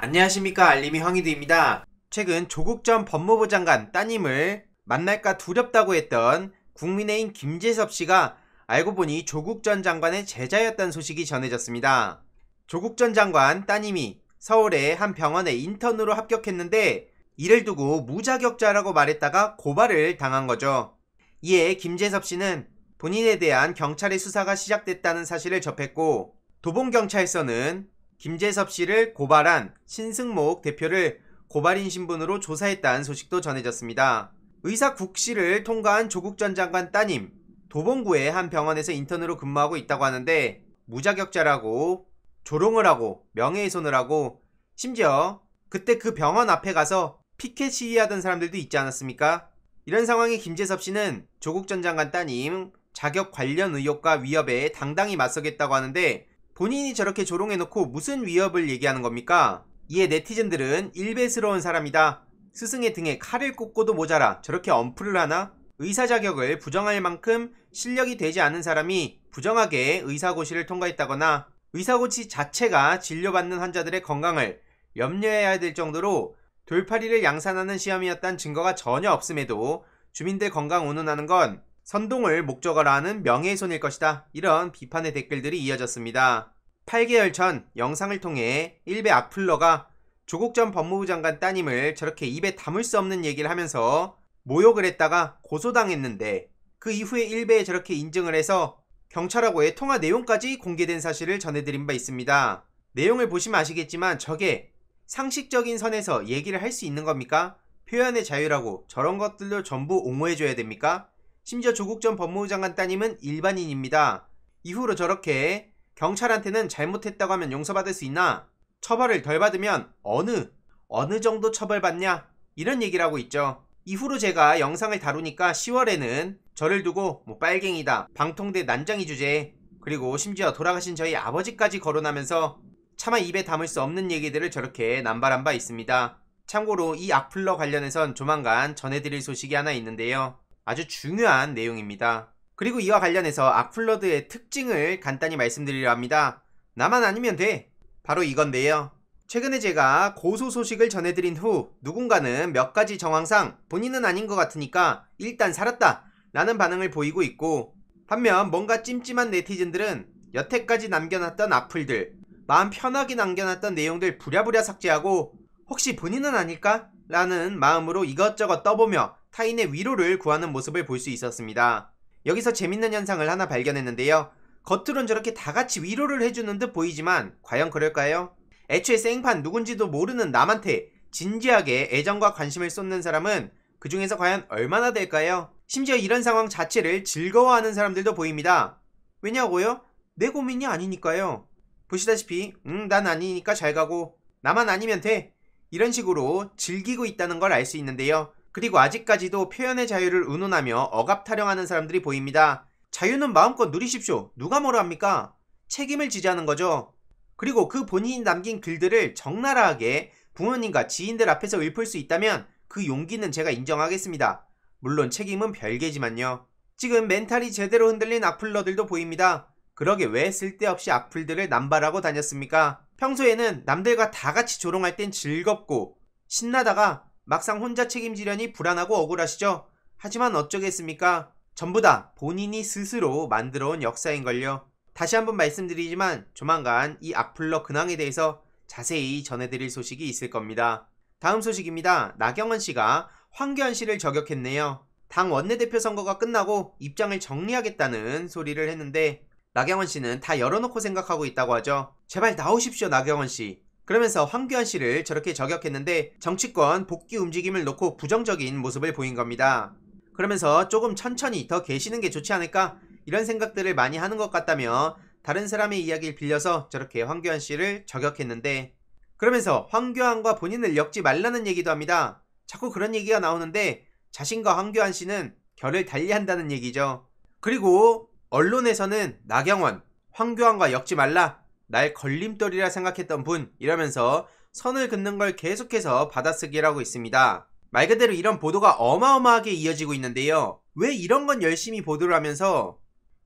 안녕하십니까 알림이 황희드입니다. 최근 조국 전 법무부 장관 따님을 만날까 두렵다고 했던 국민의힘 김재섭 씨가 알고 보니 조국 전 장관의 제자였다는 소식이 전해졌습니다. 조국 전 장관 따님이 서울의 한 병원에 인턴으로 합격했는데 이를 두고 무자격자라고 말했다가 고발을 당한 거죠. 이에 김재섭 씨는 본인에 대한 경찰의 수사가 시작됐다는 사실을 접했고 도봉경찰서는 김재섭 씨를 고발한 신승목 대표를 고발인 신분으로 조사했다는 소식도 전해졌습니다. 의사 국 씨를 통과한 조국 전 장관 따님 도봉구의 한 병원에서 인턴으로 근무하고 있다고 하는데 무자격자라고 조롱을 하고 명예훼손을 하고 심지어 그때 그 병원 앞에 가서 피켓 시위하던 사람들도 있지 않았습니까? 이런 상황에 김재섭 씨는 조국 전 장관 따님 자격 관련 의혹과 위협에 당당히 맞서겠다고 하는데 본인이 저렇게 조롱해놓고 무슨 위협을 얘기하는 겁니까? 이에 네티즌들은 일배스러운 사람이다. 스승의 등에 칼을 꽂고도 모자라 저렇게 엄프를 하나? 의사 자격을 부정할 만큼 실력이 되지 않은 사람이 부정하게 의사고시를 통과했다거나 의사고시 자체가 진료받는 환자들의 건강을 염려해야 될 정도로 돌파리를 양산하는 시험이었단 증거가 전혀 없음에도 주민들 건강 운운하는 건 선동을 목적어로 하는 명예훼손일 것이다. 이런 비판의 댓글들이 이어졌습니다. 8개월 전 영상을 통해 일베 아플러가 조국 전 법무부 장관 따님을 저렇게 입에 담을 수 없는 얘기를 하면서 모욕을 했다가 고소당했는데 그 이후에 일베에 저렇게 인증을 해서 경찰하고의 통화 내용까지 공개된 사실을 전해드린 바 있습니다. 내용을 보시면 아시겠지만 저게 상식적인 선에서 얘기를 할 수 있는 겁니까? 표현의 자유라고 저런 것들로 전부 옹호해줘야 됩니까? 심지어 조국 전 법무부 장관 따님은 일반인입니다. 이후로 저렇게 경찰한테는 잘못했다고 하면 용서받을 수 있나 처벌을 덜 받으면 어느 어느 정도 처벌받냐 이런 얘기를 하고 있죠. 이후로 제가 영상을 다루니까 10월에는 저를 두고 뭐 빨갱이다 방통대 난장이 주제 그리고 심지어 돌아가신 저희 아버지까지 거론하면서 차마 입에 담을 수 없는 얘기들을 저렇게 남발한 바 있습니다. 참고로 이 악플러 관련해선 조만간 전해드릴 소식이 하나 있는데요. 아주 중요한 내용입니다. 그리고 이와 관련해서 악플러드의 특징을 간단히 말씀드리려 합니다. 나만 아니면 돼. 바로 이건데요. 최근에 제가 고소 소식을 전해드린 후 누군가는 몇 가지 정황상 본인은 아닌 것 같으니까 일단 살았다 라는 반응을 보이고 있고 반면 뭔가 찜찜한 네티즌들은 여태까지 남겨놨던 악플들 마음 편하게 남겨놨던 내용들 부랴부랴 삭제하고 혹시 본인은 아닐까? 라는 마음으로 이것저것 떠보며 타인의 위로를 구하는 모습을 볼 수 있었습니다. 여기서 재밌는 현상을 하나 발견했는데요. 겉으론 저렇게 다 같이 위로를 해주는 듯 보이지만 과연 그럴까요? 애초에 생판 누군지도 모르는 남한테 진지하게 애정과 관심을 쏟는 사람은 그 중에서 과연 얼마나 될까요? 심지어 이런 상황 자체를 즐거워하는 사람들도 보입니다. 왜냐고요? 내 고민이 아니니까요. 보시다시피, 응난 음, 아니니까 잘 가고, 나만 아니면 돼. 이런 식으로 즐기고 있다는 걸 알 수 있는데요. 그리고 아직까지도 표현의 자유를 운운하며 억압 타령하는 사람들이 보입니다. 자유는 마음껏 누리십시오. 누가 뭐라 합니까? 책임을 지자는 거죠. 그리고 그 본인이 남긴 글들을 적나라하게 부모님과 지인들 앞에서 읊을 수 있다면 그 용기는 제가 인정하겠습니다. 물론 책임은 별개지만요. 지금 멘탈이 제대로 흔들린 악플러들도 보입니다. 그러게 왜 쓸데없이 악플들을 남발하고 다녔습니까? 평소에는 남들과 다 같이 조롱할 땐 즐겁고 신나다가 막상 혼자 책임지려니 불안하고 억울하시죠? 하지만 어쩌겠습니까? 전부 다 본인이 스스로 만들어온 역사인걸요. 다시 한번 말씀드리지만 조만간 이 악플러 근황에 대해서 자세히 전해드릴 소식이 있을 겁니다. 다음 소식입니다. 나경원 씨가 황교안 씨를 저격했네요. 당 원내대표 선거가 끝나고 입장을 정리하겠다는 소리를 했는데 나경원 씨는 다 열어놓고 생각하고 있다고 하죠. 제발 나오십시오 나경원 씨. 그러면서 황교안 씨를 저렇게 저격했는데 정치권 복귀 움직임을 놓고 부정적인 모습을 보인 겁니다. 그러면서 조금 천천히 더 계시는 게 좋지 않을까 이런 생각들을 많이 하는 것 같다며 다른 사람의 이야기를 빌려서 저렇게 황교안 씨를 저격했는데 그러면서 황교안과 본인을 엮지 말라는 얘기도 합니다. 자꾸 그런 얘기가 나오는데 자신과 황교안 씨는 결을 달리한다는 얘기죠. 그리고 언론에서는 나경원, 황교안과 엮지 말라 날 걸림돌이라 생각했던 분 이러면서 선을 긋는 걸 계속해서 받아쓰기라고 있습니다. 말 그대로 이런 보도가 어마어마하게 이어지고 있는데요. 왜 이런 건 열심히 보도를 하면서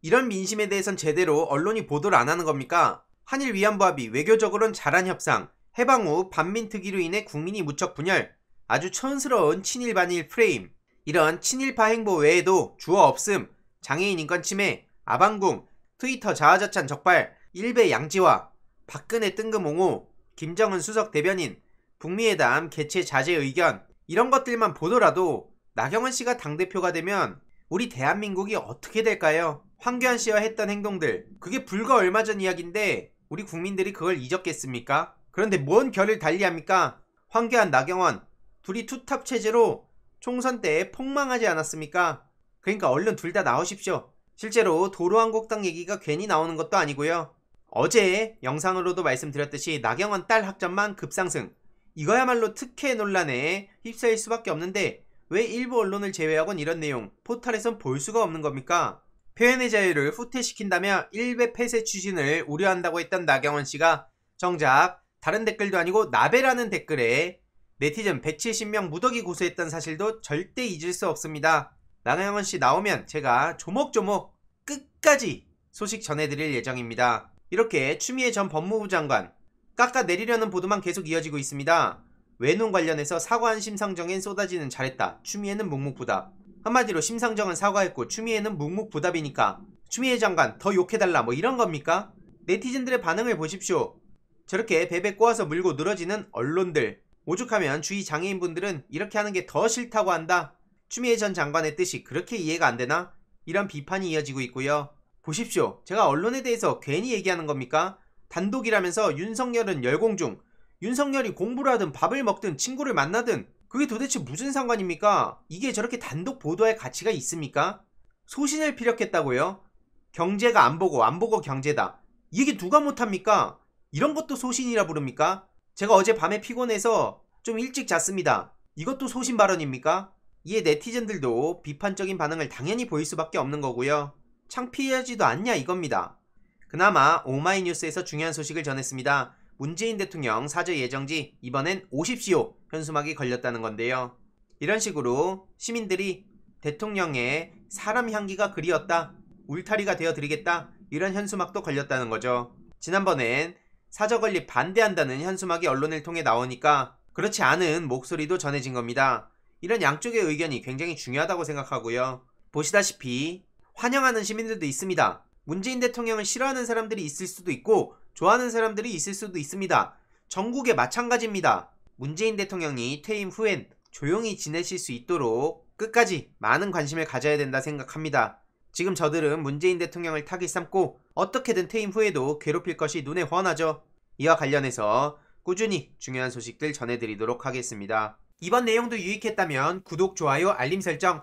이런 민심에 대해선 제대로 언론이 보도를 안 하는 겁니까? 한일 위안부 합의 외교적으로는 잘한 협상, 해방 후 반민특위로 인해 국민이 무척 분열, 아주 천스러운 친일반일 프레임, 이런 친일파 행보 외에도 주어 없음, 장애인 인권 침해, 아방궁, 트위터 자아자찬 적발, 일베 양지와 박근혜 뜬금옹호, 김정은 수석 대변인, 북미회담 개최 자제 의견 이런 것들만 보더라도 나경원 씨가 당대표가 되면 우리 대한민국이 어떻게 될까요? 황교안 씨와 했던 행동들 그게 불과 얼마 전 이야기인데 우리 국민들이 그걸 잊었겠습니까? 그런데 뭔 결을 달리합니까? 황교안, 나경원 둘이 투탑 체제로 총선 때 폭망하지 않았습니까? 그러니까 얼른 둘 다 나오십시오. 실제로 도로한곡당 얘기가 괜히 나오는 것도 아니고요. 어제 영상으로도 말씀드렸듯이 나경원 딸 학점만 급상승. 이거야말로 특혜 논란에 휩싸일 수밖에 없는데 왜 일부 언론을 제외하곤 이런 내용 포털에선 볼 수가 없는 겁니까? 표현의 자유를 후퇴시킨다며 일베 폐쇄 추진을 우려한다고 했던 나경원 씨가 정작 다른 댓글도 아니고 나베라는 댓글에 네티즌 170명 무더기 고소했던 사실도 절대 잊을 수 없습니다. 나경원 씨 나오면 제가 조목조목 끝까지 소식 전해드릴 예정입니다. 이렇게 추미애 전 법무부 장관 깎아내리려는 보도만 계속 이어지고 있습니다. 외눈 관련해서 사과한 심상정엔 쏟아지는 잘했다. 추미애는 묵묵부답. 한마디로 심상정은 사과했고 추미애는 묵묵부답이니까 추미애 장관 더 욕해달라 뭐 이런 겁니까? 네티즌들의 반응을 보십시오. 저렇게 베베 꼬아서 물고 늘어지는 언론들. 오죽하면 주위 장애인분들은 이렇게 하는 게 더 싫다고 한다. 추미애 전 장관의 뜻이 그렇게 이해가 안 되나? 이런 비판이 이어지고 있고요. 보십시오. 제가 언론에 대해서 괜히 얘기하는 겁니까? 단독이라면서 윤석열은 열공 중, 윤석열이 공부를 하든 밥을 먹든 친구를 만나든 그게 도대체 무슨 상관입니까? 이게 저렇게 단독 보도할 가치가 있습니까? 소신을 피력했다고요? 경제가 안 보고 안 보고 경제다. 이게 누가 못합니까? 이런 것도 소신이라 부릅니까? 제가 어제 밤에 피곤해서 좀 일찍 잤습니다. 이것도 소신 발언입니까? 이에 네티즌들도 비판적인 반응을 당연히 보일 수밖에 없는 거고요. 창피하지도 않냐 이겁니다. 그나마 오마이뉴스에서 중요한 소식을 전했습니다. 문재인 대통령 사저 예정지 이번엔 오십시오 현수막이 걸렸다는 건데요. 이런 식으로 시민들이 대통령의 사람 향기가 그리웠다 울타리가 되어드리겠다 이런 현수막도 걸렸다는 거죠. 지난번엔 사저 건립 반대한다는 현수막이 언론을 통해 나오니까 그렇지 않은 목소리도 전해진 겁니다. 이런 양쪽의 의견이 굉장히 중요하다고 생각하고요. 보시다시피 환영하는 시민들도 있습니다. 문재인 대통령을 싫어하는 사람들이 있을 수도 있고 좋아하는 사람들이 있을 수도 있습니다. 전국에 마찬가지입니다. 문재인 대통령이 퇴임 후엔 조용히 지내실 수 있도록 끝까지 많은 관심을 가져야 된다 생각합니다. 지금 저들은 문재인 대통령을 타깃 삼고 어떻게든 퇴임 후에도 괴롭힐 것이 눈에 훤하죠. 이와 관련해서 꾸준히 중요한 소식들 전해드리도록 하겠습니다. 이번 내용도 유익했다면 구독, 좋아요, 알림 설정